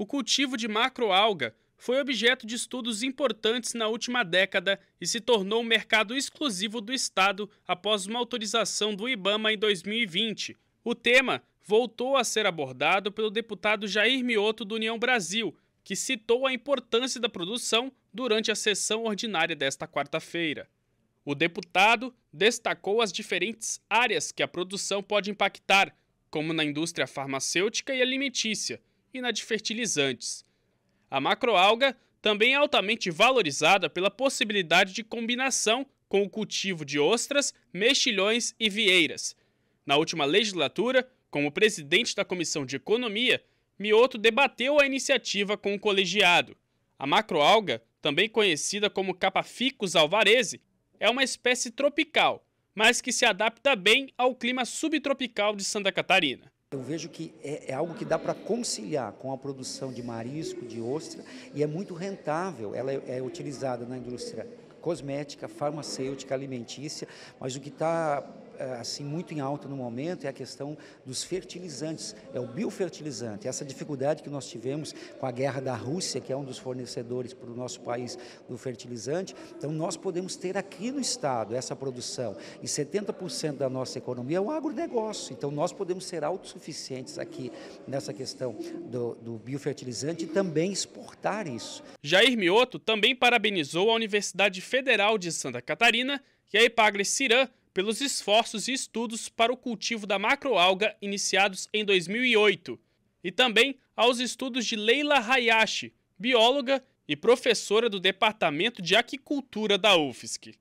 O cultivo de macroalga foi objeto de estudos importantes na última década e se tornou um mercado exclusivo do Estado após uma autorização do IBAMA em 2020. O tema voltou a ser abordado pelo deputado Jair Mioto do União Brasil, que citou a importância da produção durante a sessão ordinária desta quarta-feira. O deputado destacou as diferentes áreas que a produção pode impactar, como na indústria farmacêutica e alimentícia, e na de fertilizantes. A macroalga também é altamente valorizada pela possibilidade de combinação com o cultivo de ostras, mexilhões e vieiras. Na última legislatura, como presidente da Comissão de Economia, Mioto debateu a iniciativa com o colegiado. A macroalga, também conhecida como Capaficus alvarese, é uma espécie tropical, mas que se adapta bem ao clima subtropical de Santa Catarina. Então, eu vejo que é, é algo que dá para conciliar com a produção de marisco, de ostra, e é muito rentável. Ela é, é utilizada na indústria cosmética, farmacêutica, alimentícia, mas o que está eh, assim muito em alta no momento é a questão dos fertilizantes, é o biofertilizante. Essa dificuldade que nós tivemos com a guerra da Rússia, que é um dos fornecedores para o nosso país do fertilizante, então nós podemos ter aqui no estado essa produção. E 70% da nossa economia é o agronegócio, então nós podemos ser autossuficientes aqui nessa questão do, do biofertilizante e também exportar isso. Jair Mioto também parabenizou a Universidade Federal de Santa Catarina e a Epagre Cirã pelos esforços e estudos para o cultivo da macroalga iniciados em 2008, e também aos estudos de Leila Hayashi, bióloga e professora do Departamento de Aquicultura da UFSC.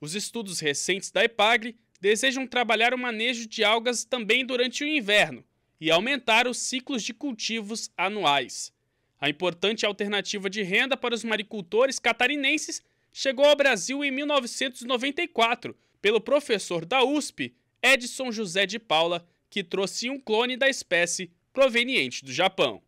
Os estudos recentes da EPAGRE desejam trabalhar o manejo de algas também durante o inverno e aumentar os ciclos de cultivos anuais. A importante alternativa de renda para os maricultores catarinenses chegou ao Brasil em 1994, pelo professor da USP, Edson José de Paula, que trouxe um clone da espécie proveniente do Japão.